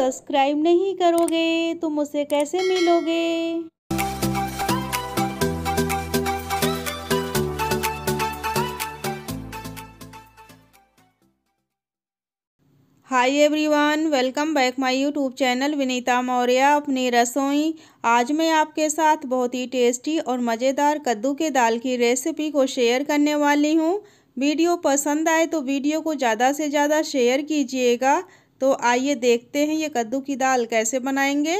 subscribe नहीं करोगे तो मुझसे कैसे मिलोगे hi everyone welcome back my YouTube channel Vinita Maurya अपनी रसोई आज मैं आपके साथ बहुत ही टेस्टी और मज़ेदार कद्दू के दाल की रेसिपी को शेयर करने वाली हूँ वीडियो पसंद आए तो वीडियो को ज़्यादा से ज़्यादा शेयर कीजिएगा तो आइए देखते हैं ये कद्दू की दाल कैसे बनाएंगे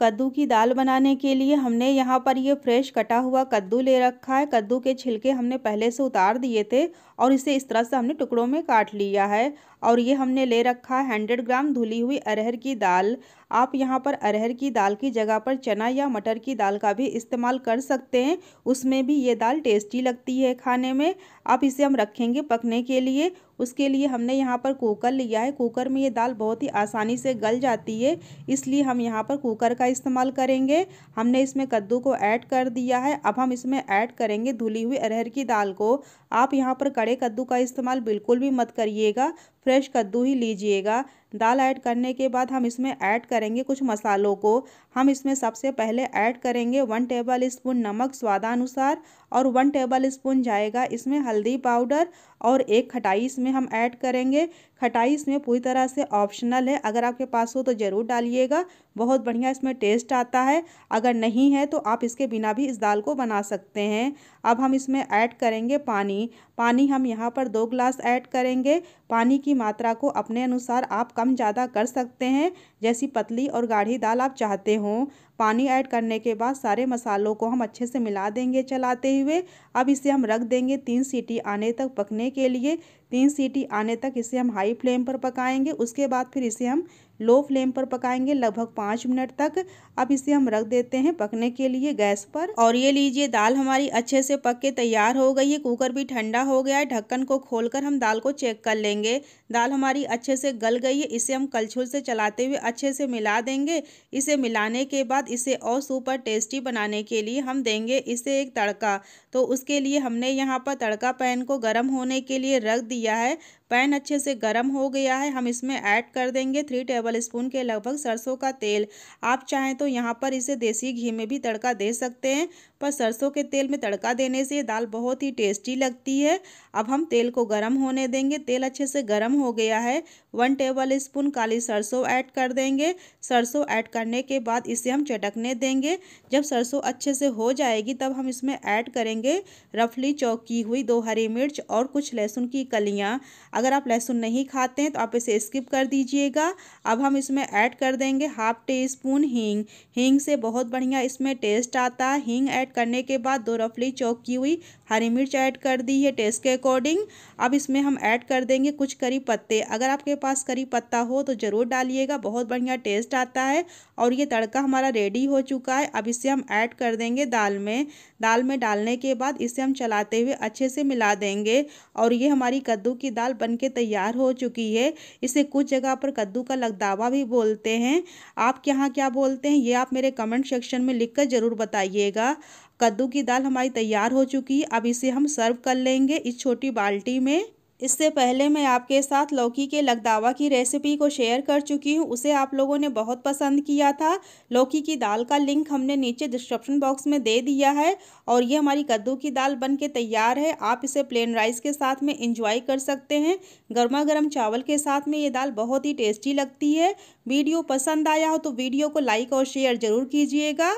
कद्दू की दाल बनाने के लिए हमने यहाँ पर ये फ्रेश कटा हुआ कद्दू ले रखा है कद्दू के छिलके हमने पहले से उतार दिए थे और इसे इस तरह से हमने टुकड़ों में काट लिया है और ये हमने ले रखा है हंड्रेड ग्राम धुली हुई अरहर की दाल आप यहाँ पर अरहर की दाल की जगह पर चना या मटर की दाल का भी इस्तेमाल कर सकते हैं उसमें भी ये दाल टेस्टी लगती है खाने में आप इसे हम रखेंगे पकने के लिए उसके लिए हमने यहाँ पर कुकर लिया है कुकर में ये दाल बहुत ही आसानी से गल जाती है इसलिए हम यहाँ पर कुकर का इस्तेमाल करेंगे हमने इसमें कद्दू को ऐड कर दिया है अब हम इसमें ऐड करेंगे धुली हुई अरहर की दाल को आप यहाँ पर खड़े कद्दू का इस्तेमाल बिल्कुल भी मत करिएगा फ्रेश कद्दू ही लीजिएगा दाल ऐड करने के बाद हम इसमें ऐड करेंगे कुछ मसालों को हम इसमें सबसे पहले ऐड करेंगे वन टेबल स्पून नमक स्वादानुसार और वन टेबल स्पून जाएगा इसमें हल्दी पाउडर और एक खटाई इसमें हम ऐड करेंगे खटाई इसमें पूरी तरह से ऑप्शनल है अगर आपके पास हो तो ज़रूर डालिएगा बहुत बढ़िया इसमें टेस्ट आता है अगर नहीं है तो आप इसके बिना भी इस दाल को बना सकते हैं अब हम इसमें ऐड करेंगे पानी पानी हम यहाँ पर दो ग्लास ऐड करेंगे पानी की मात्रा को अपने अनुसार आप कम ज़्यादा कर सकते हैं जैसी पतली और गाढ़ी दाल आप चाहते हों पानी ऐड करने के बाद सारे मसालों को हम अच्छे से मिला देंगे चलाते हुए अब इसे हम रख देंगे तीन सीटी आने तक पकने के लिए तीन सीटी आने तक इसे हम हाई फ्लेम पर पकाएंगे उसके बाद फिर इसे हम लो फ्लेम पर पकाएंगे लगभग पाँच मिनट तक अब इसे हम रख देते हैं पकने के लिए गैस पर और ये लीजिए दाल हमारी अच्छे से पक के तैयार हो गई है कुकर भी ठंडा हो गया है ढक्कन को खोलकर हम दाल को चेक कर लेंगे दाल हमारी अच्छे से गल गई है इसे हम कलछुल से चलाते हुए अच्छे से मिला देंगे इसे मिलाने के बाद इसे और सुपर टेस्टी बनाने के लिए हम देंगे इसे एक तड़का तो उसके लिए हमने यहाँ पर तड़का पैन को गर्म होने के लिए रख दिया है पैन अच्छे से गर्म हो गया है हम इसमें ऐड कर देंगे थ्री टेबल स्पून के लगभग सरसों का तेल आप चाहें तो यहाँ पर इसे देसी घी में भी तड़का दे सकते हैं पर सरसों के तेल में तड़का देने से दाल बहुत ही टेस्टी लगती है अब हम तेल को गर्म होने देंगे तेल अच्छे से गर्म हो गया है वन टेबल स्पून काली सरसों ऐड कर देंगे सरसों ऐड करने के बाद इसे हम चटकने देंगे जब सरसों अच्छे से हो जाएगी तब हम इसमें ऐड करेंगे रफली चौकी हुई दो हरी मिर्च और कुछ लहसुन की कलियाँ अगर आप लहसुन नहीं खाते हैं तो आप इसे स्किप कर दीजिएगा अब हम इसमें ऐड कर देंगे हाफ टी स्पून हींग हींग से बहुत बढ़िया इसमें टेस्ट आता है हींग ऐड करने के बाद दो रफली चौक की हुई हरी मिर्च ऐड कर दी है टेस्ट के अकॉर्डिंग अब इसमें हम ऐड कर देंगे कुछ करी पत्ते अगर आपके पास करी पत्ता हो तो ज़रूर डालिएगा बहुत बढ़िया टेस्ट आता है और ये तड़का हमारा रेडी हो चुका है अब इसे हम ऐड कर देंगे दाल में दाल में डालने के बाद इसे हम चलाते हुए अच्छे से मिला देंगे और ये हमारी कद्दू की दाल बन के तैयार हो चुकी है इसे कुछ जगह पर कद्दू का लगदावा भी बोलते हैं आप यहाँ क्या बोलते हैं ये आप मेरे कमेंट सेक्शन में लिख कर ज़रूर बताइएगा कद्दू की दाल हमारी तैयार हो चुकी है अब इसे हम सर्व कर लेंगे इस छोटी बाल्टी में इससे पहले मैं आपके साथ लौकी के लगदावा की रेसिपी को शेयर कर चुकी हूँ उसे आप लोगों ने बहुत पसंद किया था लौकी की दाल का लिंक हमने नीचे डिस्क्रिप्शन बॉक्स में दे दिया है और ये हमारी कद्दू की दाल बन के तैयार है आप इसे प्लेन राइस के साथ में इंजॉय कर सकते हैं गर्मा गर्म चावल के साथ में ये दाल बहुत ही टेस्टी लगती है वीडियो पसंद आया हो तो वीडियो को लाइक और शेयर ज़रूर कीजिएगा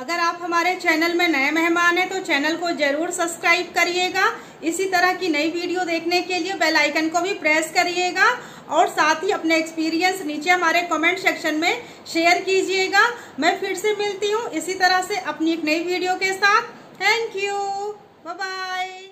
अगर आप हमारे चैनल में नए मेहमान हैं तो चैनल को जरूर सब्सक्राइब करिएगा इसी तरह की नई वीडियो देखने के लिए बेल आइकन को भी प्रेस करिएगा और साथ ही अपने एक्सपीरियंस नीचे हमारे कमेंट सेक्शन में शेयर कीजिएगा मैं फिर से मिलती हूँ इसी तरह से अपनी एक नई वीडियो के साथ थैंक यू बाय